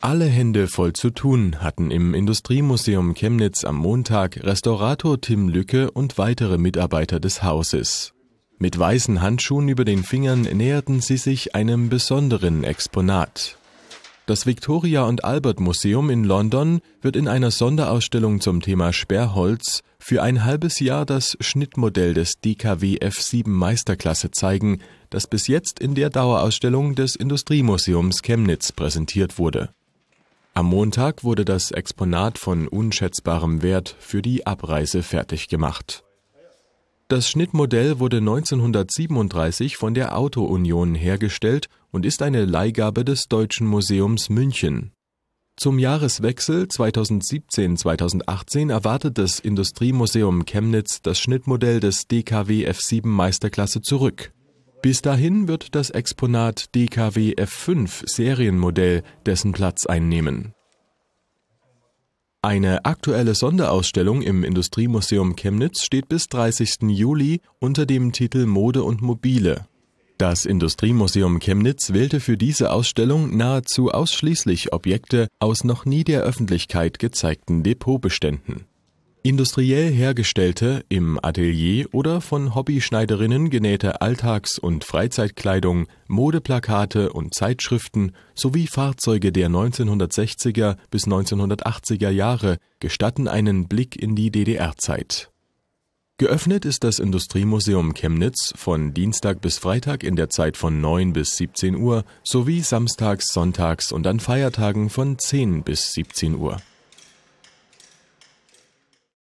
Alle Hände voll zu tun hatten im Industriemuseum Chemnitz am Montag Restaurator Tim Lücke und weitere Mitarbeiter des Hauses. Mit weißen Handschuhen über den Fingern näherten sie sich einem besonderen Exponat. Das Victoria und Albert Museum in London wird in einer Sonderausstellung zum Thema Sperrholz für ein halbes Jahr das Schnittmodell des DKW F7 Meisterklasse zeigen, das bis jetzt in der Dauerausstellung des Industriemuseums Chemnitz präsentiert wurde. Am Montag wurde das Exponat von unschätzbarem Wert für die Abreise fertig gemacht. Das Schnittmodell wurde 1937 von der Auto Union hergestellt und ist eine Leihgabe des Deutschen Museums München. Zum Jahreswechsel 2017/2018 erwartet das Industriemuseum Chemnitz das Schnittmodell des DKW F7 Meisterklasse zurück bis dahin wird das Exponat DKW F5 Serienmodell dessen Platz einnehmen. Eine aktuelle Sonderausstellung im Industriemuseum Chemnitz steht bis 30. Juli unter dem Titel Mode und Mobile. Das Industriemuseum Chemnitz wählte für diese Ausstellung nahezu ausschließlich Objekte aus noch nie der Öffentlichkeit gezeigten Depotbeständen Industriell hergestellte, im Atelier oder von Hobbyschneiderinnen genähte Alltags und Freizeitkleidung, Modeplakate und Zeitschriften sowie Fahrzeuge der 1960er bis 1980er Jahre gestatten einen Blick in die DDR-Zeit. Geöffnet ist das Industriemuseum Chemnitz von Dienstag bis Freitag in der Zeit von 9 bis 17 Uhr sowie samstags, sonntags und an Feiertagen von 10 bis 17 Uhr